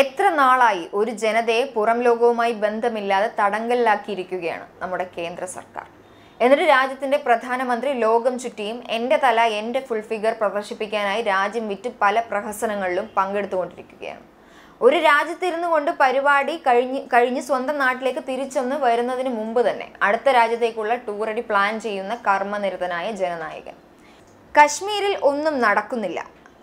എത്ര നാളായി ഒരു ജനതയെ പുറം ലോകവുമായി ബന്ധമില്ലാതെ തടങ്കലിലാക്കിയിരിക്കുകയാണ് നമ്മുടെ കേന്ദ്ര സർക്കാർ എന്നിട്ട് രാജ്യത്തിന്റെ പ്രധാനമന്ത്രി ലോകം ചുറ്റിയും എൻ്റെ തല എൻ്റെ ഫുൾ ഫിഗർ പ്രദർശിപ്പിക്കാനായി രാജ്യം വിറ്റ് പല പ്രഹസനങ്ങളിലും പങ്കെടുത്തുകൊണ്ടിരിക്കുകയാണ് ഒരു രാജ്യത്തിരുന്നു കൊണ്ട് പരിപാടി കഴിഞ്ഞ് കഴിഞ്ഞ് സ്വന്തം നാട്ടിലേക്ക് തിരിച്ചൊന്ന് വരുന്നതിന് മുമ്പ് തന്നെ അടുത്ത രാജ്യത്തേക്കുള്ള ടൂറടി പ്ലാൻ ചെയ്യുന്ന കർമ്മനിരതനായ ജനനായകൻ കശ്മീരിൽ ഒന്നും നടക്കുന്നില്ല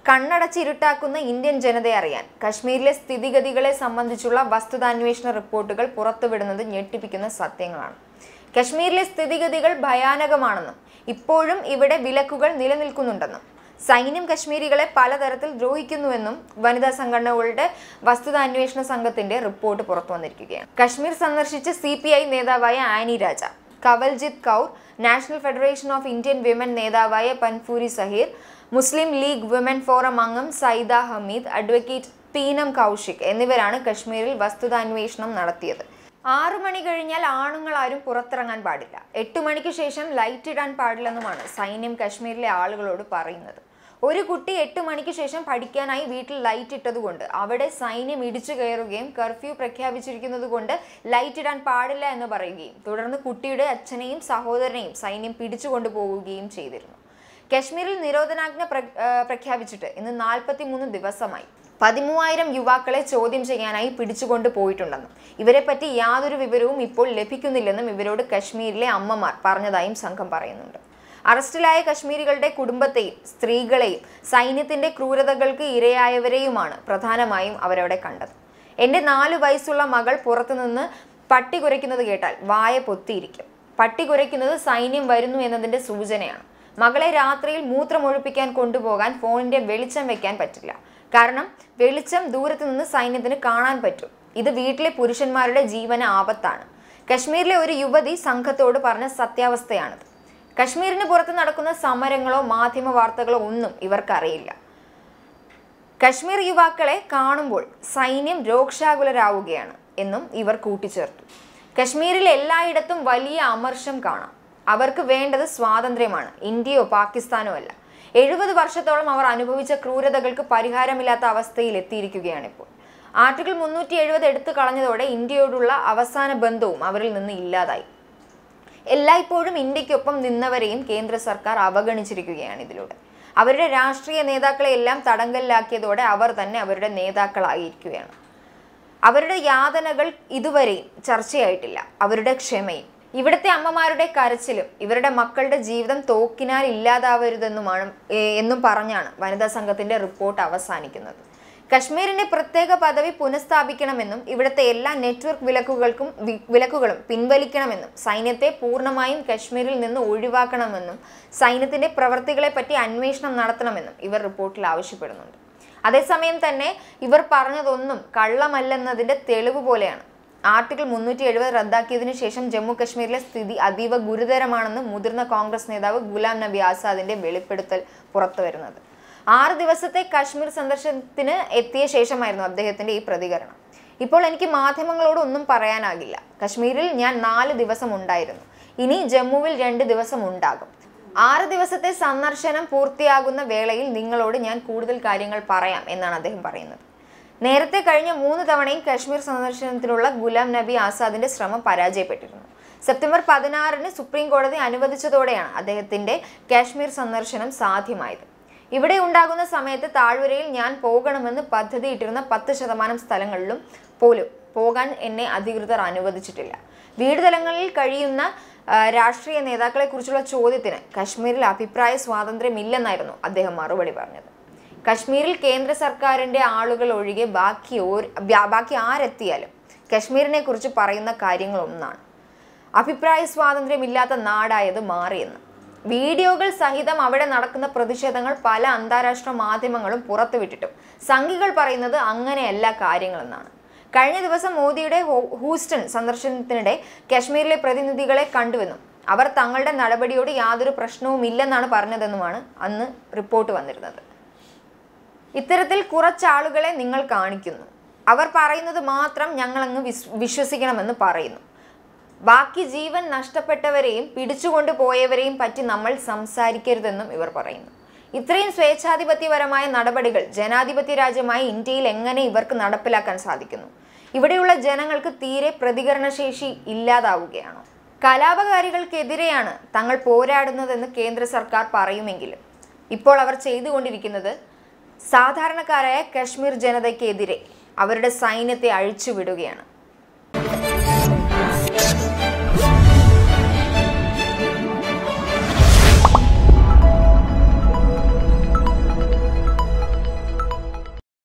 കണ്ണടച്ചിരുട്ടാക്കുന്ന ഇന്ത്യൻ ജനതയെ അറിയാൻ കശ്മീരിലെ സ്ഥിതിഗതികളെ സംബന്ധിച്ചുള്ള വസ്തുതാന്വേഷണ റിപ്പോർട്ടുകൾ പുറത്തുവിടുന്നത് ഞെട്ടിപ്പിക്കുന്ന സത്യങ്ങളാണ് കശ്മീരിലെ സ്ഥിതിഗതികൾ ഭയാനകമാണെന്നും ഇപ്പോഴും ഇവിടെ വിലക്കുകൾ നിലനിൽക്കുന്നുണ്ടെന്നും സൈന്യം കശ്മീരികളെ പലതരത്തിൽ ദ്രോഹിക്കുന്നുവെന്നും വനിതാ സംഘടനകളുടെ വസ്തുതാന്വേഷണ സംഘത്തിന്റെ റിപ്പോർട്ട് പുറത്തു വന്നിരിക്കുകയാണ് കശ്മീർ സന്ദർശിച്ച സി നേതാവായ Annie Raja Kawaljit Kaur national federation of Indian women നേതാവായ പൻഫൂരി സഹീർ മുസ്ലിം ലീഗ് വിമൻ ഫോറം അംഗം സൈദ ഹമീദ് അഡ്വക്കേറ്റ് പീനം കൗശിക് എന്നിവരാണ് കശ്മീരിൽ വസ്തുതാന്വേഷണം നടത്തിയത് ആറു മണി കഴിഞ്ഞാൽ ആണുങ്ങൾ ആരും പുറത്തിറങ്ങാൻ പാടില്ല എട്ട് മണിക്ക് ശേഷം ലൈറ്റ് ഇടാൻ പാടില്ലെന്നുമാണ് സൈന്യം കശ്മീരിലെ ആളുകളോട് പറയുന്നത് ഒരു കുട്ടി എട്ട് മണിക്ക് ശേഷം പഠിക്കാനായി വീട്ടിൽ ലൈറ്റ് ഇട്ടതുകൊണ്ട് അവിടെ സൈന്യം ഇടിച്ചു കയറുകയും കർഫ്യൂ പ്രഖ്യാപിച്ചിരിക്കുന്നത് കൊണ്ട് ലൈറ്റ് ഇടാൻ പാടില്ല എന്ന് പറയുകയും തുടർന്ന് കുട്ടിയുടെ അച്ഛനെയും സഹോദരനെയും സൈന്യം പിടിച്ചു കൊണ്ടുപോവുകയും ചെയ്തിരുന്നു കശ്മീരിൽ നിരോധനാജ്ഞ പ്രഖ്യാപിച്ചിട്ട് ഇന്ന് നാൽപ്പത്തിമൂന്ന് ദിവസമായി പതിമൂവായിരം യുവാക്കളെ ചോദ്യം ചെയ്യാനായി പിടിച്ചുകൊണ്ട് പോയിട്ടുണ്ടെന്നും ഇവരെ പറ്റി യാതൊരു വിവരവും ഇപ്പോൾ ലഭിക്കുന്നില്ലെന്നും ഇവരോട് കശ്മീരിലെ അമ്മമാർ പറഞ്ഞതായും സംഘം പറയുന്നുണ്ട് അറസ്റ്റിലായ കശ്മീരികളുടെ കുടുംബത്തെയും സ്ത്രീകളെയും സൈന്യത്തിന്റെ ക്രൂരതകൾക്ക് ഇരയായവരെയുമാണ് പ്രധാനമായും അവരവിടെ കണ്ടത് എൻ്റെ നാലു വയസ്സുള്ള മകൾ പുറത്തുനിന്ന് പട്ടി കുരയ്ക്കുന്നത് കേട്ടാൽ വായ പൊത്തിയിരിക്കും പട്ടി കുരയ്ക്കുന്നത് സൈന്യം വരുന്നു എന്നതിൻ്റെ സൂചനയാണ് മകളെ രാത്രിയിൽ മൂത്രമൊഴിപ്പിക്കാൻ കൊണ്ടുപോകാൻ ഫോണിന്റെ വെളിച്ചം വെക്കാൻ പറ്റില്ല കാരണം വെളിച്ചം ദൂരത്തു നിന്ന് സൈന്യത്തിന് കാണാൻ പറ്റും ഇത് വീട്ടിലെ പുരുഷന്മാരുടെ ജീവന ആപത്താണ് കശ്മീരിലെ ഒരു യുവതി സംഘത്തോട് പറഞ്ഞ സത്യാവസ്ഥയാണിത് കശ്മീരിന് പുറത്ത് നടക്കുന്ന സമരങ്ങളോ മാധ്യമ വാർത്തകളോ ഒന്നും ഇവർക്കറിയില്ല കശ്മീർ യുവാക്കളെ കാണുമ്പോൾ സൈന്യം രോക്ഷാകുലരാവുകയാണ് എന്നും ഇവർ കൂട്ടിച്ചേർത്തു കശ്മീരിൽ എല്ലായിടത്തും വലിയ അമർഷം കാണാം അവർക്ക് വേണ്ടത് സ്വാതന്ത്ര്യമാണ് ഇന്ത്യയോ പാകിസ്ഥാനോ അല്ല എഴുപത് വർഷത്തോളം അവർ അനുഭവിച്ച ക്രൂരതകൾക്ക് പരിഹാരമില്ലാത്ത അവസ്ഥയിൽ എത്തിയിരിക്കുകയാണ് ഇപ്പോൾ ആർട്ടിക്കിൾ മുന്നൂറ്റി എഴുപത് എടുത്തു കളഞ്ഞതോടെ ഇന്ത്യയോടുള്ള അവസാന ബന്ധവും അവരിൽ നിന്ന് ഇല്ലാതായി എല്ലായ്പ്പോഴും ഇന്ത്യക്കൊപ്പം നിന്നവരെയും കേന്ദ്ര സർക്കാർ അവഗണിച്ചിരിക്കുകയാണ് ഇതിലൂടെ അവരുടെ രാഷ്ട്രീയ നേതാക്കളെ എല്ലാം തടങ്കലിലാക്കിയതോടെ അവർ തന്നെ അവരുടെ നേതാക്കളായിരിക്കുകയാണ് അവരുടെ യാതനകൾ ഇതുവരെയും ചർച്ചയായിട്ടില്ല അവരുടെ ക്ഷമയും ഇവിടുത്തെ അമ്മമാരുടെ കരച്ചിലും ഇവരുടെ മക്കളുടെ ജീവിതം തോക്കിനാൽ ഇല്ലാതാവരുതെന്നുമാണ് എന്നും പറഞ്ഞാണ് വനിതാ സംഘത്തിന്റെ റിപ്പോർട്ട് അവസാനിക്കുന്നത് കശ്മീരിന്റെ പ്രത്യേക പദവി പുനഃസ്ഥാപിക്കണമെന്നും ഇവിടുത്തെ എല്ലാ നെറ്റ്വർക്ക് വിലക്കുകൾക്കും വിലക്കുകളും പിൻവലിക്കണമെന്നും സൈന്യത്തെ പൂർണ്ണമായും കശ്മീരിൽ നിന്ന് ഒഴിവാക്കണമെന്നും സൈന്യത്തിന്റെ പ്രവർത്തികളെ പറ്റി അന്വേഷണം നടത്തണമെന്നും ഇവർ റിപ്പോർട്ടിൽ ആവശ്യപ്പെടുന്നുണ്ട് അതേസമയം തന്നെ ഇവർ പറഞ്ഞതൊന്നും കള്ളമല്ലെന്നതിന്റെ തെളിവ് പോലെയാണ് ആർട്ടിക്കിൾ മുന്നൂറ്റി എഴുപത് റദ്ദാക്കിയതിനു ശേഷം ജമ്മു കശ്മീരിലെ സ്ഥിതി അതീവ ഗുരുതരമാണെന്ന് മുതിർന്ന കോൺഗ്രസ് നേതാവ് ഗുലാം നബി ആസാദിന്റെ വെളിപ്പെടുത്തൽ പുറത്തുവരുന്നത് ആറ് ദിവസത്തെ കാശ്മീർ സന്ദർശനത്തിന് എത്തിയ ശേഷമായിരുന്നു അദ്ദേഹത്തിന്റെ ഈ പ്രതികരണം ഇപ്പോൾ എനിക്ക് മാധ്യമങ്ങളോട് ഒന്നും പറയാനാകില്ല കശ്മീരിൽ ഞാൻ നാല് ദിവസം ഉണ്ടായിരുന്നു ഇനി ജമ്മുവിൽ രണ്ട് ദിവസം ഉണ്ടാകും ആറ് ദിവസത്തെ സന്ദർശനം പൂർത്തിയാകുന്ന വേളയിൽ നിങ്ങളോട് ഞാൻ കൂടുതൽ കാര്യങ്ങൾ പറയാം എന്നാണ് അദ്ദേഹം പറയുന്നത് നേരത്തെ കഴിഞ്ഞ മൂന്ന് തവണയും കശ്മീർ സന്ദർശനത്തിലുള്ള ഗുലാം നബി ആസാദിന്റെ ശ്രമം പരാജയപ്പെട്ടിരുന്നു സെപ്റ്റംബർ പതിനാറിന് സുപ്രീം കോടതി അനുവദിച്ചതോടെയാണ് അദ്ദേഹത്തിന്റെ കാശ്മീർ സന്ദർശനം സാധ്യമായത് ഇവിടെ ഉണ്ടാകുന്ന സമയത്ത് താഴ്വരയിൽ ഞാൻ പോകണമെന്ന് പദ്ധതിയിട്ടിരുന്ന പത്ത് ശതമാനം സ്ഥലങ്ങളിലും പോലും പോകാൻ എന്നെ അധികൃതർ അനുവദിച്ചിട്ടില്ല വീട് തലങ്ങളിൽ കഴിയുന്ന രാഷ്ട്രീയ നേതാക്കളെക്കുറിച്ചുള്ള ചോദ്യത്തിന് കശ്മീരിൽ അഭിപ്രായ സ്വാതന്ത്ര്യമില്ലെന്നായിരുന്നു അദ്ദേഹം മറുപടി പറഞ്ഞത് കശ്മീരിൽ കേന്ദ്ര സർക്കാരിൻ്റെ ആളുകൾ ഒഴികെ ബാക്കി ഒരു ബാക്കി ആരെത്തിയാലും കശ്മീരിനെ കുറിച്ച് പറയുന്ന കാര്യങ്ങളൊന്നാണ് അഭിപ്രായ സ്വാതന്ത്ര്യമില്ലാത്ത നാടായത് മാറിയെന്ന് വീഡിയോകൾ സഹിതം അവിടെ നടക്കുന്ന പ്രതിഷേധങ്ങൾ പല അന്താരാഷ്ട്ര മാധ്യമങ്ങളും പുറത്തുവിട്ടിട്ടും സംഘികൾ പറയുന്നത് അങ്ങനെയല്ല കാര്യങ്ങളെന്നാണ് കഴിഞ്ഞ ദിവസം മോദിയുടെ ഹൂസ്റ്റൺ സന്ദർശനത്തിനിടെ കശ്മീരിലെ പ്രതിനിധികളെ കണ്ടുവെന്നും അവർ തങ്ങളുടെ നടപടിയോട് യാതൊരു പ്രശ്നവുമില്ലെന്നാണ് പറഞ്ഞതെന്നുമാണ് അന്ന് റിപ്പോർട്ട് വന്നിരുന്നത് ഇത്തരത്തിൽ കുറച്ചാളുകളെ നിങ്ങൾ കാണിക്കുന്നു അവർ പറയുന്നത് മാത്രം ഞങ്ങളങ്ങ് വിശ് വിശ്വസിക്കണമെന്ന് പറയുന്നു ബാക്കി ജീവൻ നഷ്ടപ്പെട്ടവരെയും പിടിച്ചുകൊണ്ട് പോയവരെയും പറ്റി നമ്മൾ സംസാരിക്കരുതെന്നും ഇവർ പറയുന്നു ഇത്രയും സ്വേച്ഛാധിപത്യപരമായ നടപടികൾ ജനാധിപത്യ രാജ്യമായ ഇന്ത്യയിൽ എങ്ങനെ ഇവർക്ക് നടപ്പിലാക്കാൻ സാധിക്കുന്നു ഇവിടെയുള്ള ജനങ്ങൾക്ക് തീരെ പ്രതികരണശേഷി ഇല്ലാതാവുകയാണോ കലാപകാരികൾക്കെതിരെയാണ് തങ്ങൾ പോരാടുന്നതെന്ന് കേന്ദ്ര സർക്കാർ പറയുമെങ്കിലും ഇപ്പോൾ അവർ ചെയ്തുകൊണ്ടിരിക്കുന്നത് സാധാരണക്കാരായ കശ്മീർ ജനതയ്ക്കെതിരെ അവരുടെ സൈന്യത്തെ അഴിച്ചുവിടുകയാണ്